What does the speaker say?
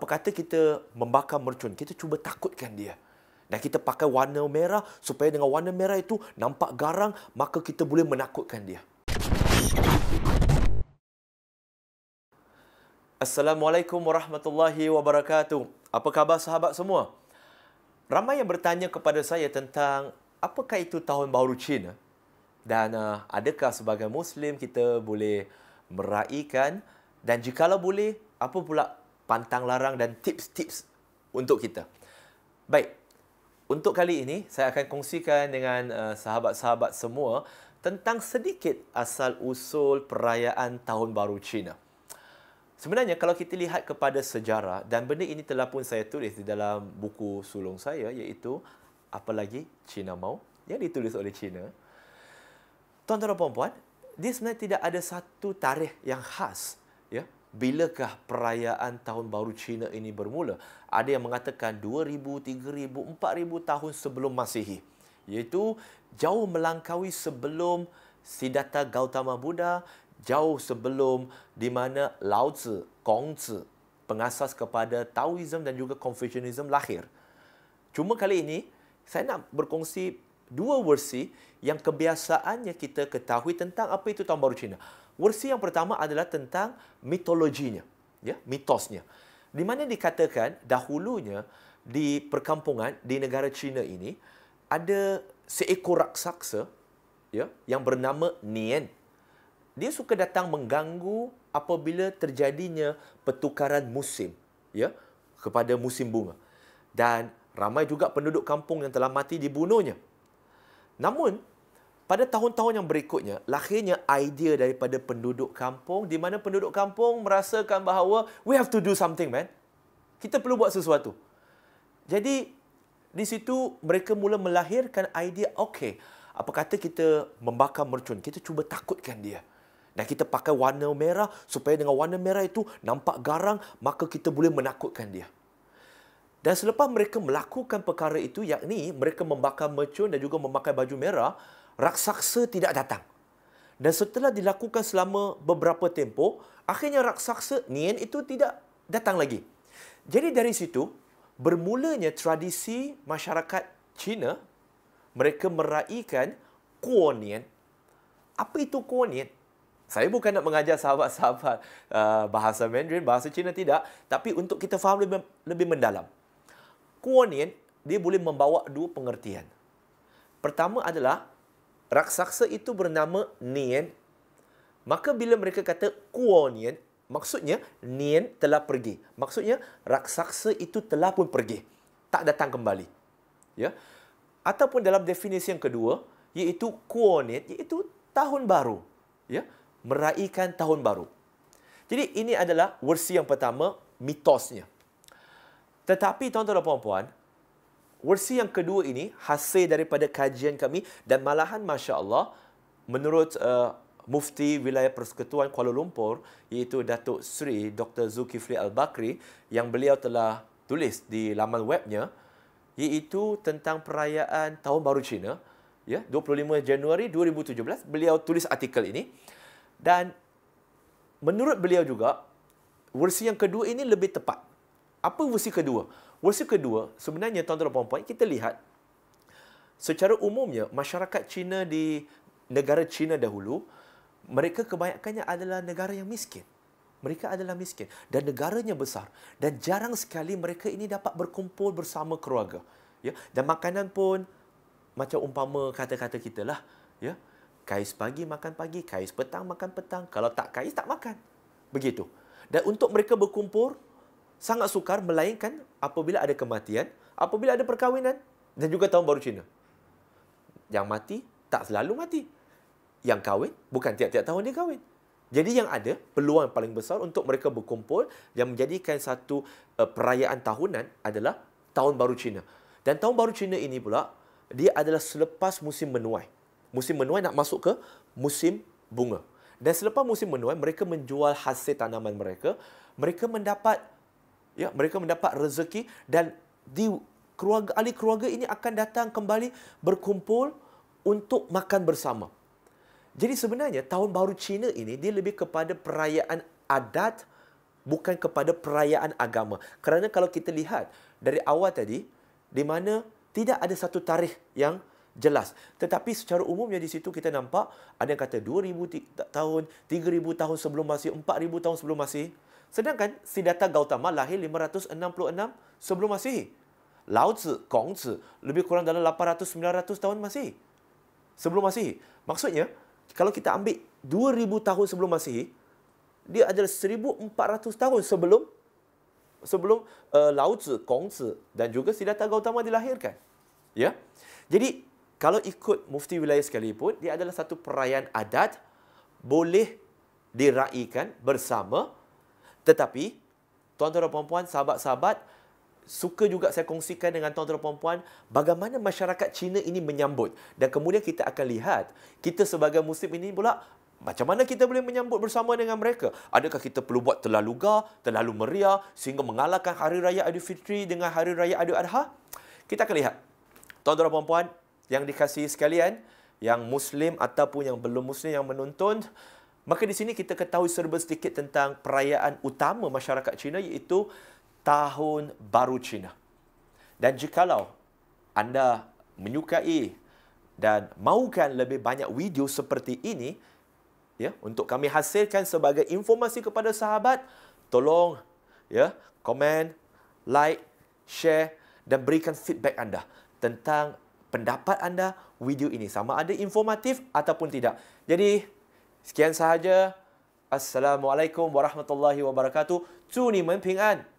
apa kata kita membakar mercun, kita cuba takutkan dia. Dan kita pakai warna merah supaya dengan warna merah itu nampak garang, maka kita boleh menakutkan dia. Assalamualaikum warahmatullahi wabarakatuh. Apa khabar sahabat semua? Ramai yang bertanya kepada saya tentang apakah itu tahun baru Cina? Dan uh, adakah sebagai Muslim kita boleh meraihkan? Dan jikalau boleh, apa pula pantang larang dan tips-tips untuk kita. Baik, untuk kali ini saya akan kongsikan dengan uh, sahabat-sahabat semua tentang sedikit asal-usul perayaan Tahun Baru Cina. Sebenarnya kalau kita lihat kepada sejarah dan benda ini telah pun saya tulis di dalam buku sulung saya iaitu Apalagi Cina Mau yang ditulis oleh Cina. Tuan-tuan dan puan-puan, dia sebenarnya tidak ada satu tarikh yang khas bilakah perayaan tahun baru Cina ini bermula? Ada yang mengatakan 2000, 3000, 4000 tahun sebelum Masihi. Iaitu jauh melangkaui sebelum Siddhartha Gautama Buddha, jauh sebelum di mana Lao Tzu, kong Tzu, pengasas kepada Taoism dan juga Confucianism lahir. Cuma kali ini, saya nak berkongsi dua versi yang kebiasaannya kita ketahui tentang apa itu tahun baru Cina. Versi yang pertama adalah tentang mitologinya, ya, mitosnya. Di mana dikatakan dahulunya di perkampungan di negara Cina ini ada seekor raksasa ya yang bernama Nian. Dia suka datang mengganggu apabila terjadinya pertukaran musim ya kepada musim bunga. Dan ramai juga penduduk kampung yang telah mati dibunuhnya Namun, pada tahun-tahun yang berikutnya, lahirnya idea daripada penduduk kampung di mana penduduk kampung merasakan bahawa we have to do something, man. Kita perlu buat sesuatu. Jadi, di situ mereka mula melahirkan idea, okay, apa kata kita membakar mercun, kita cuba takutkan dia. Dan kita pakai warna merah supaya dengan warna merah itu nampak garang, maka kita boleh menakutkan dia. Dan selepas mereka melakukan perkara itu, yakni mereka membakar mercun dan juga memakai baju merah, raksasa tidak datang. Dan setelah dilakukan selama beberapa tempoh, akhirnya raksasa Nian itu tidak datang lagi. Jadi dari situ, bermulanya tradisi masyarakat Cina, mereka meraihkan Kuo Nian. Apa itu Kuo Nian? Saya bukan nak mengajar sahabat-sahabat uh, bahasa Mandarin, bahasa Cina tidak. Tapi untuk kita faham lebih mendalam. Kuonin dia boleh membawa dua pengertian. Pertama adalah raksasa itu bernama Nien. Maka bila mereka kata Kuonin, maksudnya Nien telah pergi. Maksudnya raksasa itu telah pun pergi, tak datang kembali. Ya. Ataupun dalam definisi yang kedua iaitu Kuonin iaitu tahun baru. Ya, meraikan tahun baru. Jadi ini adalah versi yang pertama mitosnya. Tetapi tuan-tuan dan puan-puan, versi yang kedua ini hasil daripada kajian kami dan malahan Masya Allah, menurut uh, Mufti Wilayah Persekutuan Kuala Lumpur iaitu Datuk Sri Dr. Zulkifli Al-Bakri yang beliau telah tulis di laman webnya iaitu tentang perayaan Tahun Baru Cina ya 25 Januari 2017 beliau tulis artikel ini dan menurut beliau juga versi yang kedua ini lebih tepat apa versi kedua? Versi kedua, sebenarnya tuan-tuan dan puan-puan, kita lihat secara umumnya masyarakat Cina di negara Cina dahulu, mereka kebanyakannya adalah negara yang miskin. Mereka adalah miskin dan negaranya besar dan jarang sekali mereka ini dapat berkumpul bersama keluarga. Ya, dan makanan pun macam umpama kata-kata kita lah. Ya, kais pagi makan pagi, kais petang makan petang. Kalau tak kais tak makan. Begitu. Dan untuk mereka berkumpul, sangat sukar melainkan apabila ada kematian, apabila ada perkahwinan dan juga tahun baru Cina. Yang mati tak selalu mati. Yang kahwin bukan tiap-tiap tahun dia kahwin. Jadi yang ada peluang paling besar untuk mereka berkumpul yang menjadikan satu eh, perayaan tahunan adalah tahun baru Cina. Dan tahun baru Cina ini pula dia adalah selepas musim menuai. Musim menuai nak masuk ke musim bunga. Dan selepas musim menuai mereka menjual hasil tanaman mereka, mereka mendapat ya mereka mendapat rezeki dan di keluarga ahli keluarga ini akan datang kembali berkumpul untuk makan bersama. Jadi sebenarnya tahun baru Cina ini dia lebih kepada perayaan adat bukan kepada perayaan agama. Kerana kalau kita lihat dari awal tadi di mana tidak ada satu tarikh yang jelas. Tetapi secara umumnya di situ kita nampak ada yang kata 2000 tahun, 3000 tahun sebelum masih, 4000 tahun sebelum masih. Sedangkan Siddhartha Gautama lahir 566 sebelum Masihi. Lao Tzu, Kong Tzu lebih kurang dalam 800-900 tahun Masihi. Sebelum Masihi. Maksudnya, kalau kita ambil 2000 tahun sebelum Masihi, dia adalah 1400 tahun sebelum sebelum uh, Lao Tzu, Kong Tzu dan juga Siddhartha Gautama dilahirkan. Ya. Jadi, kalau ikut mufti wilayah sekalipun, dia adalah satu perayaan adat boleh diraikan bersama tetapi, tuan-tuan dan puan-puan, sahabat-sahabat, suka juga saya kongsikan dengan tuan-tuan dan puan-puan bagaimana masyarakat Cina ini menyambut. Dan kemudian kita akan lihat, kita sebagai Muslim ini pula, macam mana kita boleh menyambut bersama dengan mereka? Adakah kita perlu buat terlalu ga, terlalu meriah sehingga mengalahkan Hari Raya Fitri dengan Hari Raya Aidil Adha? Kita akan lihat. Tuan-tuan dan puan-puan yang dikasihi sekalian, yang Muslim ataupun yang belum Muslim yang menonton, Maka di sini kita ketahui serba sedikit tentang perayaan utama masyarakat Cina iaitu Tahun Baru Cina. Dan jikalau anda menyukai dan mahukan lebih banyak video seperti ini ya untuk kami hasilkan sebagai informasi kepada sahabat tolong ya komen like share dan berikan feedback anda tentang pendapat anda video ini sama ada informatif ataupun tidak jadi Sekian sahaja. Assalamualaikum warahmatullahi wabarakatuh. Tuni men